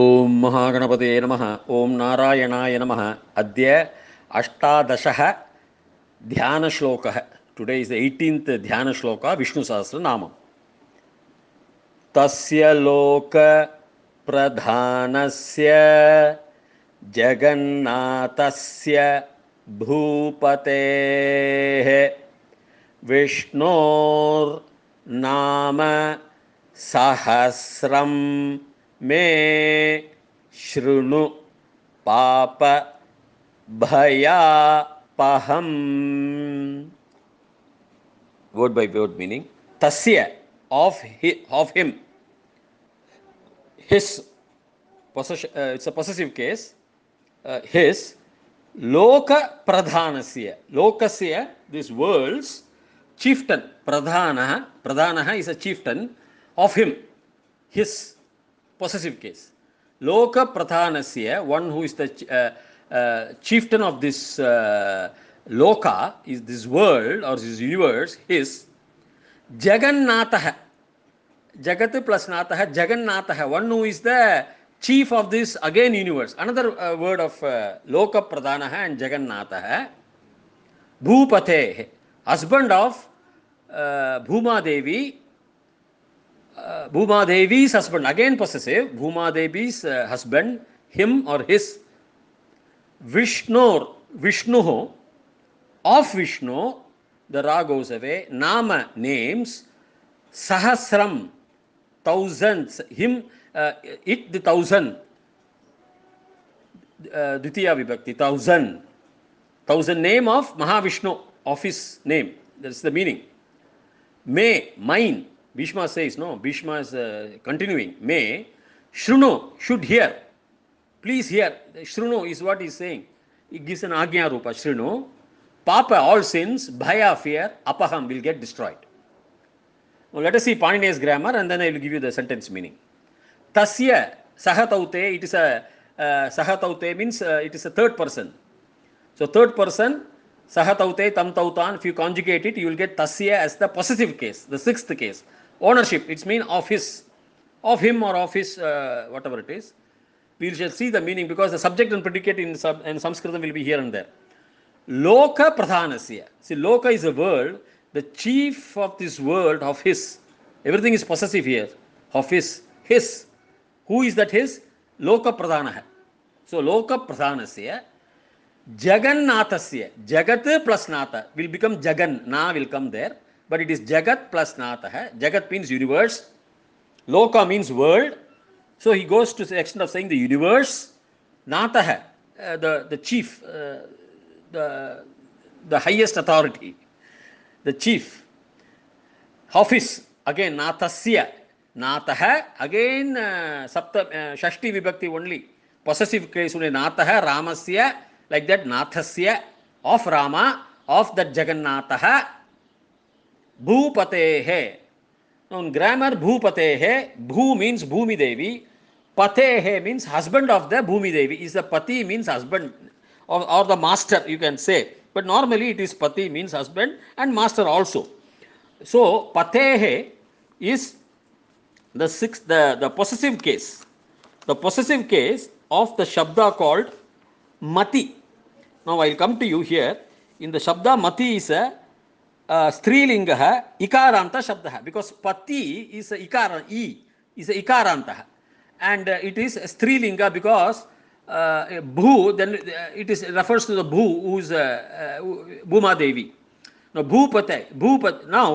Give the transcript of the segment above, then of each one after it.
ॐ महागणपतये नमः ॐ नारायणाय नमः अद्य अष्टादशः ध्यानश्लोकः टुडेइस् एय्टीन्त् ध्यानश्लोकः विष्णुसहस्रनामं तस्य लोकप्रधानस्य जगन्नाथस्य भूपतेः विष्णोर्नाम सहस्रम् मे शृणु पाप भयापहम वर्ड बै वर्ड मीनिंग तस्य ऑफ हि of him his it's a possessive case his लोक प्रधान से लोक से दिस वर्ल्ड्स चीफ्टन प्रधान प्रधान is a chieftain of him his possessive case. Loka prathanasya, one who is the uh, uh, chieftain of this uh, loka, is this world or this universe, is Jagannatha. Jagat plus Natha, Jagannatha, one who is the chief of this again universe. Another uh, word of uh, Loka Pradhanaha and Jagannatha. Bhupate, husband of uh, Bhuma Devi Bhuma Devi's husband, again possessive, Bhuma Devi's uh, husband, him or his, Vishnur, Vishnu, of Vishnu, the Ra goes away, Nama names, Sahasram, thousands, him, uh, it the thousand, uh, Ditiya Vibhakti, thousand, thousand name of Mahavishnu, of his name, that's the meaning. May, mine, Bhishma says, no, Bhishma is uh, continuing. May, Shruno should hear. Please hear. Shruno is what he's saying. He gives an Agnya Rupa, Shruno. Papa, all sins, bhaya, fear, apaham will get destroyed. Now let us see Panini's grammar and then I will give you the sentence meaning. Tasya, sahataute, it is a, uh, sahataute means uh, it is a third person. So third person, sahataute, tamtautan, if you conjugate it, you will get tasya as the possessive case, the sixth case. ownership it's mean of his of him or of his uh, whatever it is we shall see the meaning because the subject and predicate in, sub, in sanskritam will be here and there loka pradhanasya see loka is a world the chief of this world of his everything is possessive here of his his who is that his loka pradhana so loka pradhanasya jagannathasya jagat plus natha will become jagan na will come there but it is Jagat plus Natah. Jagat means universe, Loka means world. So he goes to the extent of saying the universe, Natah, uh, the, the chief, uh, the, the highest authority, the chief. Office, again, Natasya. Natah, again, uh, Sapta, uh, Shashti Vibhakti only. Possessive case only, Natah, Ramasya, like that, Natasya, of Rama, of that Jagannatha, भूपते है उन grammar भूपते है भू means भूमि देवी पते है means husband of the Bhumi Devi is the पति means husband और the master you can say but normally it is पति means husband and master also so पते है is the six the the possessive case the possessive case of the शब्द called मति no I come to you here in the शब्द मति is a स्त्रीलिंग स्त्रीलिङ्गः शब्द बिकॉज पति इज इकार इ इस् इकारान्तः एण्ड् इट् इस् स्त्रीलिङ्ग भू then it is refers the भू हूस् भूमादेवी भूपते भूपत now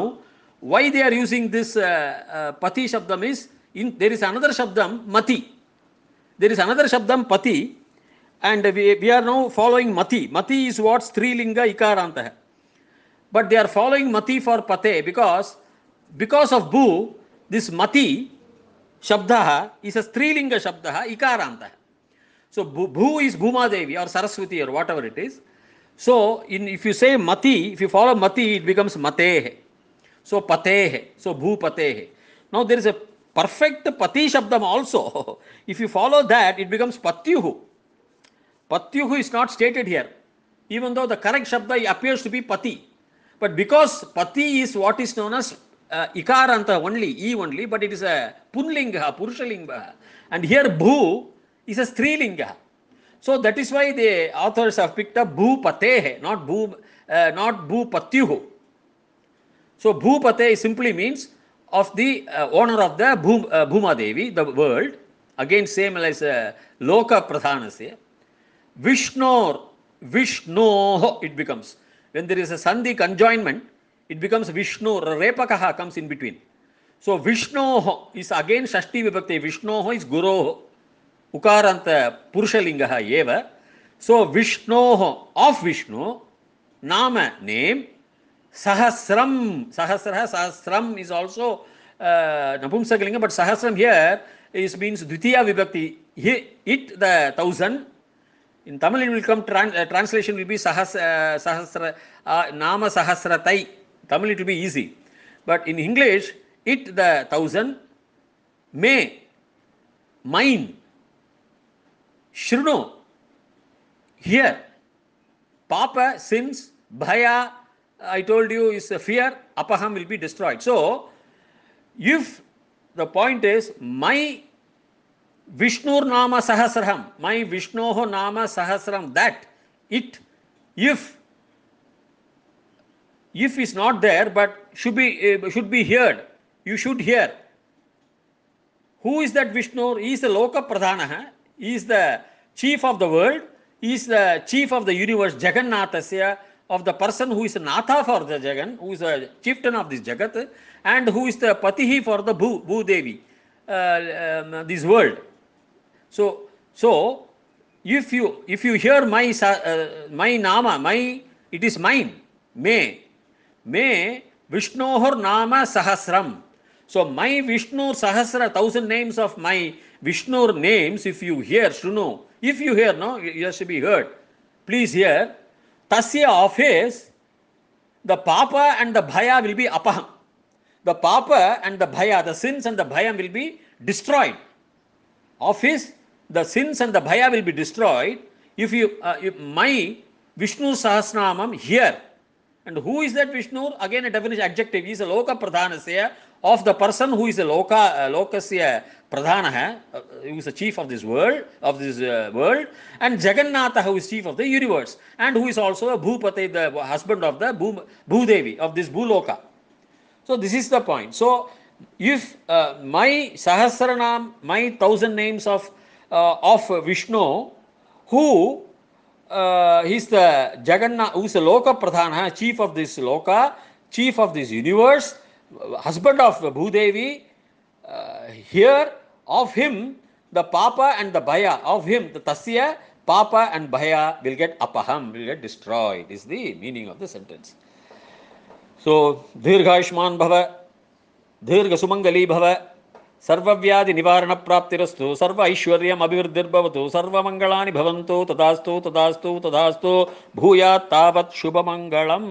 why they are using this पति शब्द is in there is another शब्द मति देर इज अनदर शब्द पति and we are now following मति मति वॉट वाट् इकारांत है but they are following mati for pate because because of bu this mati Shabdaha is a strilinga Shabdaha ikaranta so bhu is bhuma devi or saraswati or whatever it is so in if you say mati if you follow mati it becomes matehe so patehe so bhu patehe now there is a perfect pati shabdam also if you follow that it becomes patyuhu patyuhu is not stated here even though the correct shabda appears to be pati but because pati is what is known as uh, ikaranta only, e only, but it is a punlinga, purushalinga. And here bhu is a strilinga. So that is why the authors have picked up bhu patehe, not bhu, uh, not bhu patyuhu. So bhu pate simply means of the uh, owner of the bhu, uh, Devi, the world. Again, same as uh, Loka Pradhanasya. Vishnor, it becomes. When there is a sandhi conjoinment, it becomes Vishnu, Repakaha comes in between. So vishnu is again Shashti Vibhakti. vishnu is guru Ukaranta Purushalingaha eva So vishnu of Vishnu, Nama, name, Sahasram, sahasra Sahasram is also uh, Napumsakalinga, but Sahasram here is means Dvitiya Vibhakti. He, it, the thousand, In Tamil, it will come, uh, translation will be sahas, uh, sahasra, uh, nama sahasratai. Tamil, it will be easy. But in English, it the thousand, may, mine, shrino, here, papa, sins, bhaya, I told you is fear, apaham will be destroyed. So, if the point is my Vishnur Nama Sahasram, my Vishnoho Nama Sahasram, that it, if, if is not there but should be, uh, should be heard, you should hear. Who is that Vishnu? He is the Loka Pradhana, he is the chief of the world, he is the chief of the universe, Jagannatha's of the person who is a Natha for the Jagan, who is a chieftain of this Jagat, and who is the Patihi for the Bhu, Bhu Devi, uh, um, this world. So, so if you if you hear my uh, my nama, my it is mine, may, Vishnu or nama sahasram. So my Vishnu sahasra thousand names of my Vishnu names. If you hear, Shunu, if you hear, no, you have to be heard. Please hear. Tasya of his, the papa and the bhaya will be apaham. The papa and the bhaya, the sins and the bhaya will be destroyed. Of his the sins and the bhaya will be destroyed if you uh, if my Vishnu Sahasramam here. And who is that Vishnu? Again, a definition adjective. He is a loka pradhanasya of the person who is a loka uh, lokasya pradhana, uh, who is the chief of this world of this uh, world, and Jagannatha who is chief of the universe, and who is also a bhupate, the husband of the bhudevi of this bhuloka. So this is the point. So if uh, my sahasranam, my thousand names of uh, of Vishnu, who is uh, the Jagannath, who is the Loka Pradhana, chief of this Loka, chief of this universe, husband of Bhudevi. Uh, here, of him, the Papa and the Bhaya, of him, the Tasya, Papa and Bhaya will get apaham, will get destroyed, is the meaning of the sentence. So, Ishman Bhava, Dirga Sumangali Bhava, సర్వవ్యాధి నివారణ ప్రాప్తిరస్తు సర్వ ఐశ్వర్యం అభివృద్ధిర్భవతు సర్వమంగళాన్ని భవంతు తదాస్తు తదాస్తు తదాస్తు భూయాత్ తావత్ శుభమంగళం